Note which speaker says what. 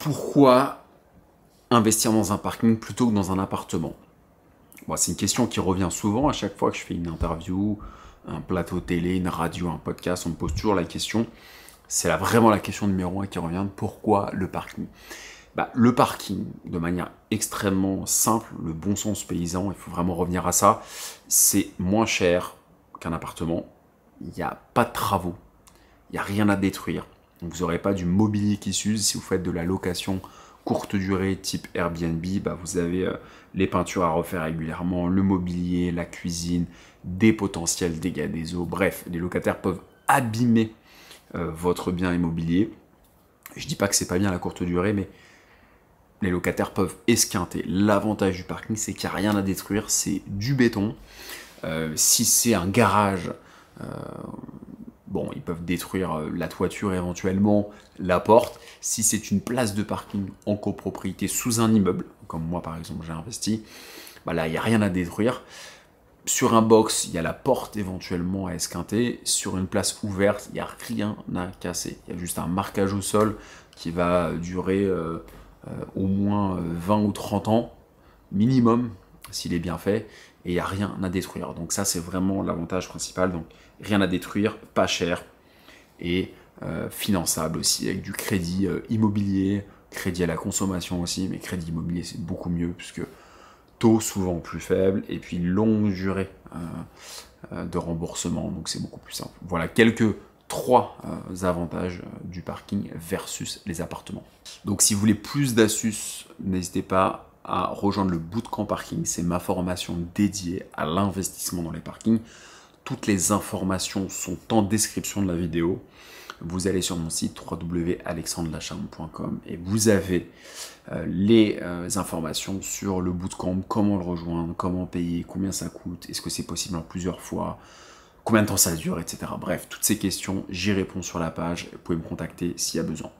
Speaker 1: pourquoi investir dans un parking plutôt que dans un appartement C'est une question qui revient souvent à chaque fois que je fais une interview, un plateau télé, une radio, un podcast, on me pose toujours la question. C'est vraiment la question numéro un qui revient. Pourquoi le parking bah, Le parking, de manière extrêmement simple, le bon sens paysan, il faut vraiment revenir à ça, c'est moins cher qu'un appartement. Il n'y a pas de travaux. Il n'y a rien à détruire. Donc vous n'aurez pas du mobilier qui s'use. Si vous faites de la location courte durée type Airbnb, bah vous avez euh, les peintures à refaire régulièrement, le mobilier, la cuisine, des potentiels dégâts des eaux. Bref, les locataires peuvent abîmer euh, votre bien immobilier. Je dis pas que c'est pas bien la courte durée, mais les locataires peuvent esquinter. L'avantage du parking, c'est qu'il n'y a rien à détruire, c'est du béton. Euh, si c'est un garage, Bon, ils peuvent détruire euh, la toiture éventuellement, la porte. Si c'est une place de parking en copropriété sous un immeuble, comme moi par exemple j'ai investi, bah là il n'y a rien à détruire. Sur un box, il y a la porte éventuellement à esquinter. Sur une place ouverte, il n'y a rien à casser. Il y a juste un marquage au sol qui va durer euh, euh, au moins 20 ou 30 ans minimum s'il est bien fait et il n'y a rien à détruire. Donc ça, c'est vraiment l'avantage principal. Donc rien à détruire, pas cher et euh, finançable aussi, avec du crédit euh, immobilier, crédit à la consommation aussi, mais crédit immobilier, c'est beaucoup mieux puisque taux souvent plus faible et puis longue durée euh, de remboursement, donc c'est beaucoup plus simple. Voilà quelques trois avantages du parking versus les appartements. Donc si vous voulez plus d'astuces, n'hésitez pas à rejoindre le bootcamp parking. C'est ma formation dédiée à l'investissement dans les parkings. Toutes les informations sont en description de la vidéo. Vous allez sur mon site www.alexandrelacharme.com et vous avez euh, les euh, informations sur le bootcamp, comment le rejoindre, comment payer, combien ça coûte, est-ce que c'est possible en plusieurs fois, combien de temps ça dure, etc. Bref, toutes ces questions, j'y réponds sur la page. Vous pouvez me contacter s'il y a besoin.